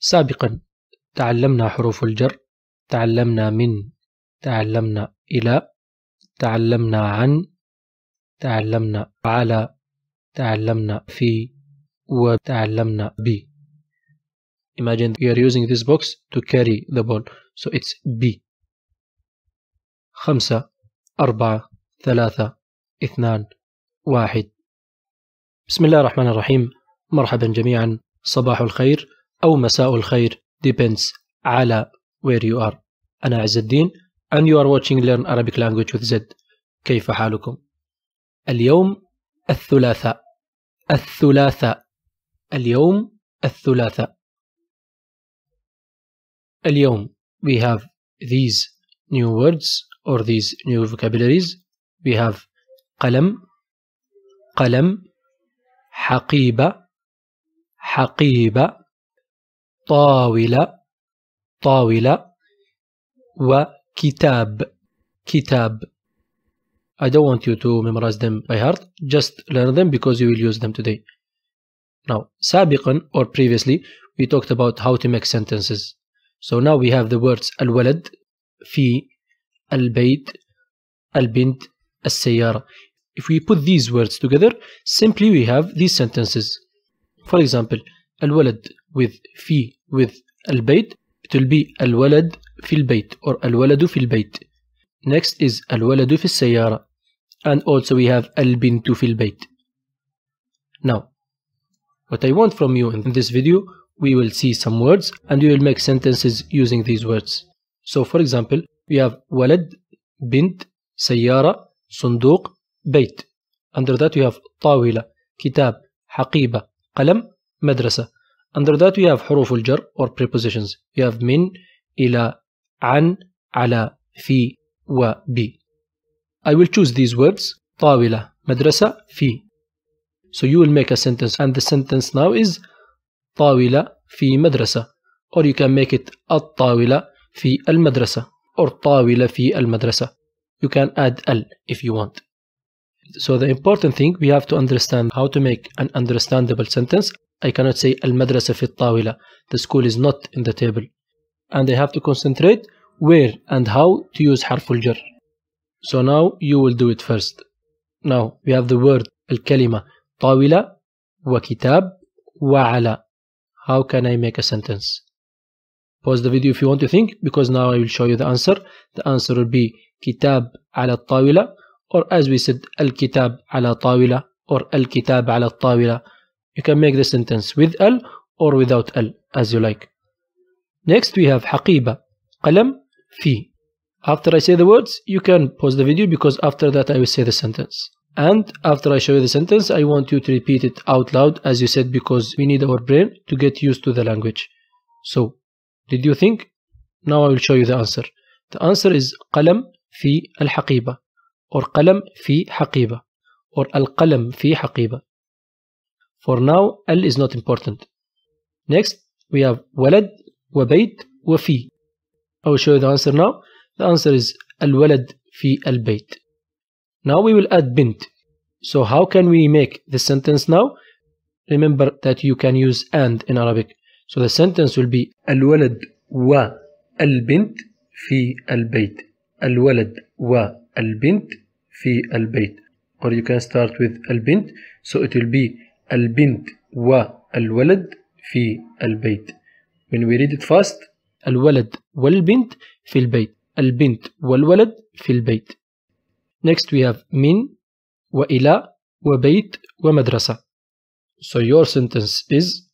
سابقا تعلمنا حروف الجر تعلمنا من تعلمنا إلى تعلمنا عن تعلمنا على تعلمنا في وتعلمنا ب Imagine you are using this box to carry the ball so it's B خمسة أربعة ثلاثة اثنان واحد بسم الله الرحمن الرحيم مرحبا جميعا صباح الخير أو مساء الخير depends على where you are أنا عز الدين and you are watching learn Arabic language with Z كيف حالكم؟ اليوم الثلاثاء الثلاثاء اليوم الثلاثاء اليوم we have these new words or these new vocabularies we have قلم قلم حقيبة حقيبة طاولة طاولة وكتاب كتاب I don't want you to memorize them by heart just learn them because you will use them today now سابقا or previously we talked about how to make sentences so now we have the words الولد في البيت البنت السيارة if we put these words together simply we have these sentences for example الولد with في with البيت it will be الولد في البيت or الولد في البيت next is الولد في السيارة and also we have البنت في البيت now what I want from you in this video we will see some words and we will make sentences using these words so for example we have ولد بنت سيارة صندوق بيت under that we have طاولة كتاب حقيبة قلم مدرسة under that we have حروف الجر or prepositions. We have من, إلى, عن, على, في, و, بي. I will choose these words. طاولة, مدرسة, في. So you will make a sentence and the sentence now is طاولة في مدرسة. Or you can make it الطاولة في المدرسة. Or طاولة في المدرسة. You can add al if you want. So the important thing we have to understand how to make an understandable sentence I cannot say المدرسة في الطاولة the school is not in the table and I have to concentrate where and how to use حرف الجر so now you will do it first now we have the word الكلمة طاولة وكتاب وعلى how can I make a sentence pause the video if you want to think because now I will show you the answer the answer will be كتاب على الطاولة or as we said الكتاب على طاولة or الكتاب على الطاولة you can make the sentence with al or without al as you like. Next we have حقيبة قلم في After I say the words, you can pause the video because after that I will say the sentence. And after I show you the sentence, I want you to repeat it out loud as you said because we need our brain to get used to the language. So, did you think? Now I will show you the answer. The answer is قلم في الحقيبة or قلم في حقيبة or القلم في حقيبة. For now, al is not important. Next, we have walad, wabayt, wafi. I will show you the answer now. The answer is al-walad fi al-bayt. Now we will add bint. So how can we make the sentence now? Remember that you can use and in Arabic. So the sentence will be al al al wa fi Al waled wa al bint fi al البيت. Or you can start with al bint. So it will be البنت والولد في البيت من it فاست الولد والبنت في البيت البنت والولد في البيت next we have من وإلى وبيت ومدرسة so your sentence is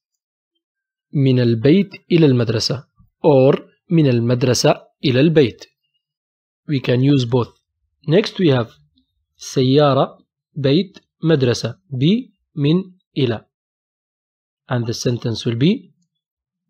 من البيت إلى المدرسة or من المدرسة إلى البيت we can use both next we have سيارة بيت مدرسة ب من إلى and the sentence will be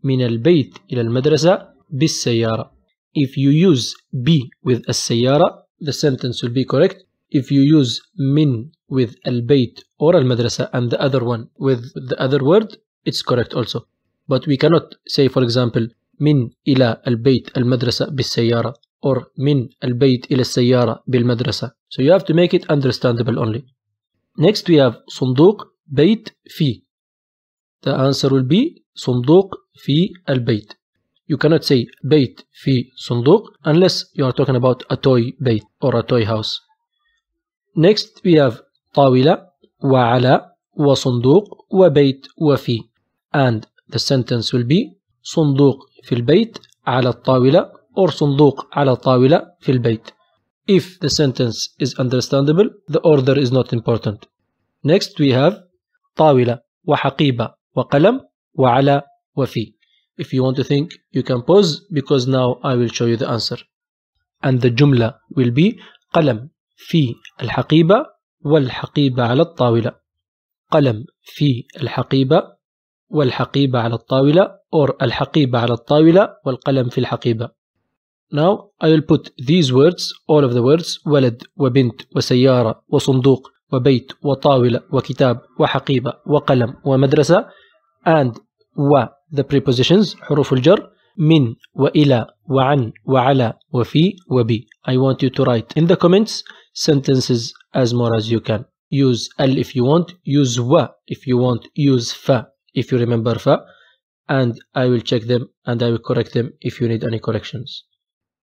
من البيت إلى المدرسة بالسيارة if you use be with السيارة the sentence will be correct if you use min with البيت or المدرسة and the other one with the other word it's correct also but we cannot say for example من إلى البيت المدرسة بالسيارة or من البيت إلى السيارة بالمدرسة so you have to make it understandable only next we have صندوق بيت في The answer will be صندوق في البيت. You cannot say بيت في صندوق unless you are talking about a toy بيت or a toy house. Next we have طاولة وعلى وصندوق وبيت وفي and the sentence will be صندوق في البيت على الطاولة or صندوق على الطاولة في البيت. If the sentence is understandable, the order is not important. Next we have طاولة وحقيبة وقلم وعلى وفي If you want to think you can pause because now I will show you the answer and the جملة will be قلم في الحقيبة والحقيبة على الطاولة قلم في الحقيبة والحقيبة على الطاولة or الحقيبة على الطاولة والقلم في الحقيبة Now I will put these words all of the words ولد وبنت وسيارة وصندوق وبيت وطاولة وكتاب وحقيبة وقلم ومدرسة and و the prepositions حروف الجر من وإلى وعن وعلى وفي وبي I want you to write in the comments sentences as more as you can use ال if you want use و if you want use ف if you remember ف and I will check them and I will correct them if you need any corrections